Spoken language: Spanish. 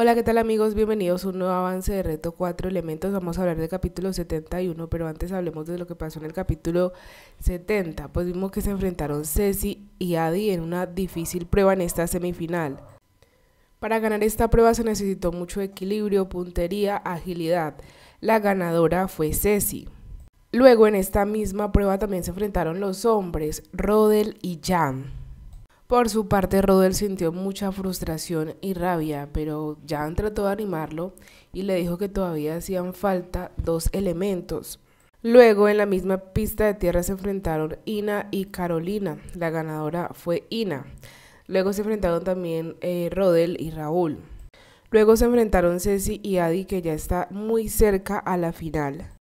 Hola, ¿qué tal amigos? Bienvenidos a un nuevo avance de Reto 4 Elementos. Vamos a hablar del capítulo 71, pero antes hablemos de lo que pasó en el capítulo 70. Pues vimos que se enfrentaron Ceci y Adi en una difícil prueba en esta semifinal. Para ganar esta prueba se necesitó mucho equilibrio, puntería, agilidad. La ganadora fue Ceci. Luego en esta misma prueba también se enfrentaron los hombres, Rodel y Jan. Por su parte, Rodel sintió mucha frustración y rabia, pero Jan trató de animarlo y le dijo que todavía hacían falta dos elementos. Luego, en la misma pista de tierra se enfrentaron Ina y Carolina. La ganadora fue Ina. Luego se enfrentaron también eh, Rodel y Raúl. Luego se enfrentaron Ceci y Adi, que ya está muy cerca a la final.